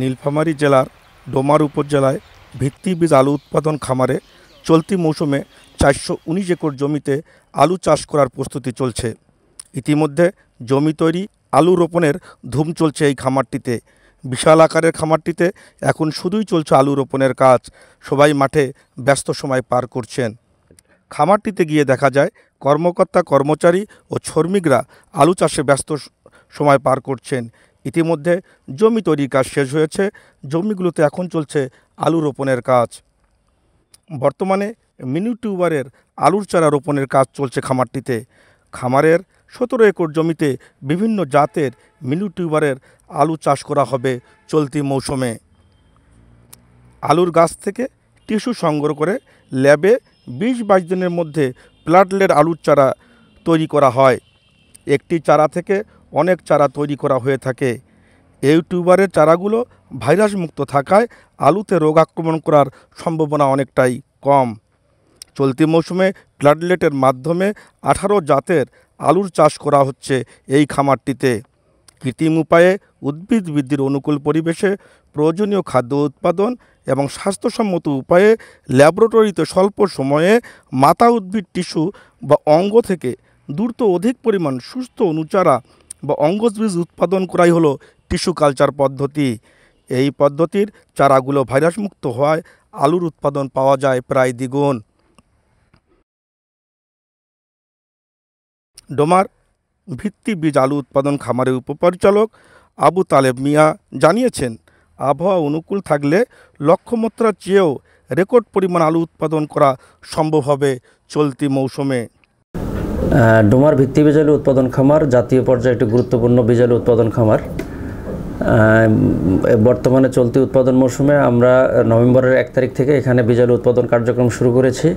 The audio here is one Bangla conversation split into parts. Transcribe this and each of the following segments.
নীলফামারী জেলার ডোমার উপজেলায় ভিত্তিবীজ আলু উৎপাদন খামারে চলতি মৌসুমে চারশো উনিশ একর জমিতে আলু চাষ করার প্রস্তুতি চলছে ইতিমধ্যে জমি তৈরি আলু রোপণের ধুম চলছে এই খামারটিতে বিশাল আকারের খামারটিতে এখন শুধুই চলছে আলু রোপণের কাজ সবাই মাঠে ব্যস্ত সময় পার করছেন খামারটিতে গিয়ে দেখা যায় কর্মকর্তা কর্মচারী ও শ্রমিকরা আলু চাষে ব্যস্ত সময় পার করছেন ইতিমধ্যে জমি তৈরির কাজ শেষ হয়েছে জমিগুলোতে এখন চলছে আলু রোপণের কাজ বর্তমানে মিনি টিউবারের আলুর চারা রোপণের কাজ চলছে খামারটিতে খামারের সতেরো একর জমিতে বিভিন্ন জাতের মিনি টিউবারের আলু চাষ করা হবে চলতি মৌসুমে আলুর গাছ থেকে টিস্যু সংগ্রহ করে ল্যাবে বিশ বাইশ দিনের মধ্যে প্লাটলেট আলুর চারা তৈরি করা হয় একটি চারা থেকে অনেক চারা তৈরি করা হয়ে থাকে এই টিউবারের চারাগুলো ভাইরাস মুক্ত থাকায় আলুতে রোগ আক্রমণ করার সম্ভাবনা অনেকটাই কম চলতি মৌসুমে প্লাডলেটের মাধ্যমে আঠারো জাতের আলুর চাষ করা হচ্ছে এই খামারটিতে কৃত্রিম উপায়ে উদ্ভিদ বৃদ্ধির অনুকূল পরিবেশে প্রয়োজনীয় খাদ্য উৎপাদন এবং স্বাস্থ্যসম্মত উপায়ে ল্যাবরেটরিতে স্বল্প সময়ে মাতা উদ্ভিদ টিস্যু বা অঙ্গ থেকে দ্রুত অধিক পরিমাণ সুস্থ অনুচারা বা অঙ্গজ বীজ উৎপাদন করাই হলো টিস্যু কালচার পদ্ধতি এই পদ্ধতির চারাগুলো ভাইরাসমুক্ত হওয়ায় আলুর উৎপাদন পাওয়া যায় প্রায় দ্বিগুণ ডোমার ভিত্তি বীজ আলু উৎপাদন খামারের উপপরিচালক আবু তালেব মিয়া জানিয়েছেন আবহাওয়া অনুকূল থাকলে লক্ষ্যমাত্রার চেয়েও রেকর্ড পরিমাণ আলু উৎপাদন করা সম্ভব হবে চলতি মৌসুমে ডোমার ভিত্তি বিজালু উৎপাদন খামার জাতীয় পর্যায়ে একটি গুরুত্বপূর্ণ বিজালু উৎপাদন খামার বর্তমানে চলতি উৎপাদন মৌসুমে আমরা নভেম্বরের এক তারিখ থেকে এখানে বিজালু উৎপাদন কার্যক্রম শুরু করেছি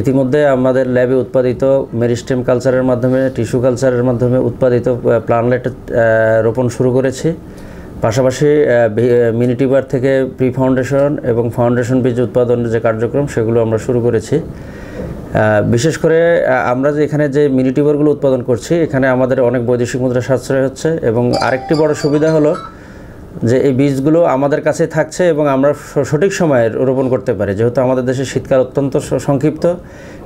ইতিমধ্যে আমাদের ল্যাবে উৎপাদিত মেরিস্টেম কালচারের মাধ্যমে টিস্যু কালচারের মাধ্যমে উৎপাদিত প্লানলেট রোপণ শুরু করেছি পাশাপাশি মিনিটিবার থেকে প্রি ফাউন্ডেশন এবং ফাউন্ডেশন বীজ উৎপাদনের যে কার্যক্রম সেগুলো আমরা শুরু করেছি বিশেষ করে আমরা যে এখানে যে মিনিটিভারগুলো উৎপাদন করছি এখানে আমাদের অনেক বৈদেশিক মুদ্রা সাশ্রয় হচ্ছে এবং আরেকটি বড় সুবিধা হলো যে এই বীজগুলো আমাদের কাছে থাকছে এবং আমরা সঠিক সময়ে রোপণ করতে পারি যেহেতু আমাদের দেশে শীতকাল অত্যন্ত সংক্ষিপ্ত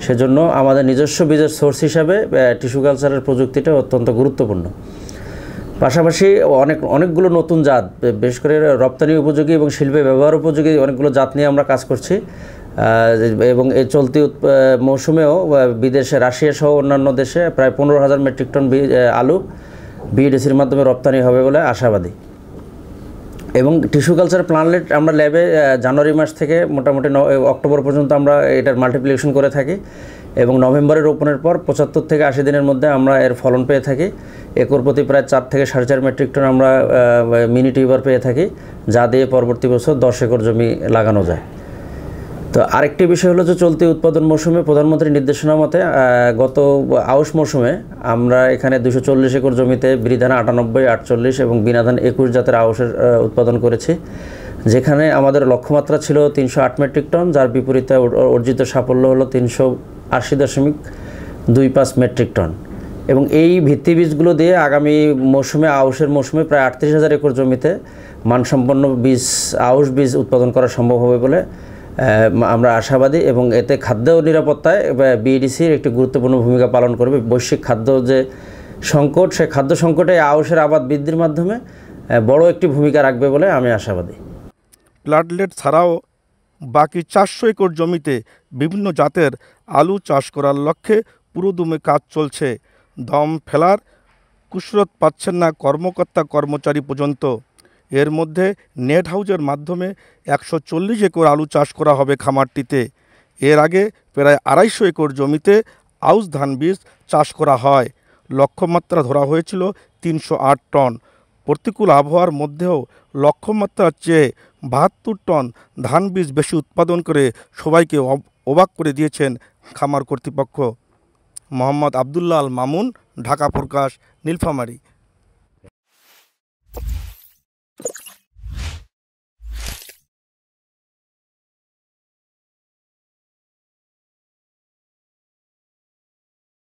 সেজন্য আমাদের নিজস্ব বীজের সোর্স হিসাবে টিস্যু কালচারের প্রযুক্তিটা অত্যন্ত গুরুত্বপূর্ণ পাশাপাশি অনেক অনেকগুলো নতুন জাত বেশ করে রপ্তানি উপযোগী এবং শিল্পে ব্যবহার উপযোগী অনেকগুলো জাত নিয়ে আমরা কাজ করছি এবং এই চলতি মৌসুমেও বিদেশে রাশিয়া সহ অন্যান্য দেশে প্রায় পনেরো হাজার মেট্রিক টন আলু বিএডিসির মাধ্যমে রপ্তানি হবে বলে আশাবাদী এবং টিস্যু কালচার প্লানলেট আমরা ল্যাবে জানুয়ারি মাস থেকে মোটামুটি অক্টোবর পর্যন্ত আমরা এটার মাল্টিপ্লিকেশন করে থাকি এবং নভেম্বরে রোপণের পর পঁচাত্তর থেকে আশি দিনের মধ্যে আমরা এর ফলন পেয়ে থাকি একর প্রতি প্রায় চার থেকে সাড়ে চার মেট্রিক টন আমরা মিনি টিউবার পেয়ে থাকি যা দিয়ে পরবর্তী বছর দশ একর জমি লাগানো যায় তো আরেকটি বিষয় হলো যে চলতি উৎপাদন মৌসুমে প্রধানমন্ত্রীর নির্দেশনা মতে গত আউশ মৌসুমে আমরা এখানে দুশো চল্লিশ একর জমিতে বিধান আটানব্বই আটচল্লিশ এবং বিনাধান একুশ জাতের আউশের উৎপাদন করেছি যেখানে আমাদের লক্ষ্যমাত্রা ছিল তিনশো আট মেট্রিক টন যার বিপরীতে অর্জিত সাফল্য হলো তিনশো আশি দশমিক দুই পাঁচ মেট্রিক টন এবং এই ভিত্তিবীজগুলো দিয়ে আগামী মৌসুমে আউশের মৌসুমে প্রায় আটত্রিশ হাজার একর জমিতে মানসম্পন্ন বীজ আউশ বীজ উৎপাদন করা সম্ভব হবে বলে আমরা আশাবাদী এবং এতে খাদ্য নিরাপত্তায় বিএডিসির একটি গুরুত্বপূর্ণ ভূমিকা পালন করবে বৈশ্বিক খাদ্য যে সংকট সে খাদ্য সংকটে আউশের আবাদ বৃদ্ধির মাধ্যমে বড় একটি ভূমিকা রাখবে বলে আমি আশাবাদী প্লাডলেট ছাড়াও বাকি চারশো একর জমিতে বিভিন্ন জাতের আলু চাষ করার লক্ষ্যে পুরোদমে কাজ চলছে দম ফেলার কুশরত পাচ্ছেন না কর্মকর্তা কর্মচারী পর্যন্ত এর মধ্যে নেট হাউজের মাধ্যমে একশো চল্লিশ একর আলু চাষ করা হবে খামারটিতে এর আগে প্রায় আড়াইশো একর জমিতে আউশ ধান বীজ চাষ করা হয় লক্ষ্যমাত্রা ধরা হয়েছিল তিনশো টন প্রতিকূল আবহাওয়ার মধ্যেও লক্ষ্যমাত্রার চেয়ে বাহাত্তর টন ধান বীজ বেশি উৎপাদন করে সবাইকে অবাক করে দিয়েছেন খামার কর্তৃপক্ষ মোহাম্মদ আবদুল্লাল মামুন ঢাকা প্রকাশ নীলফামারী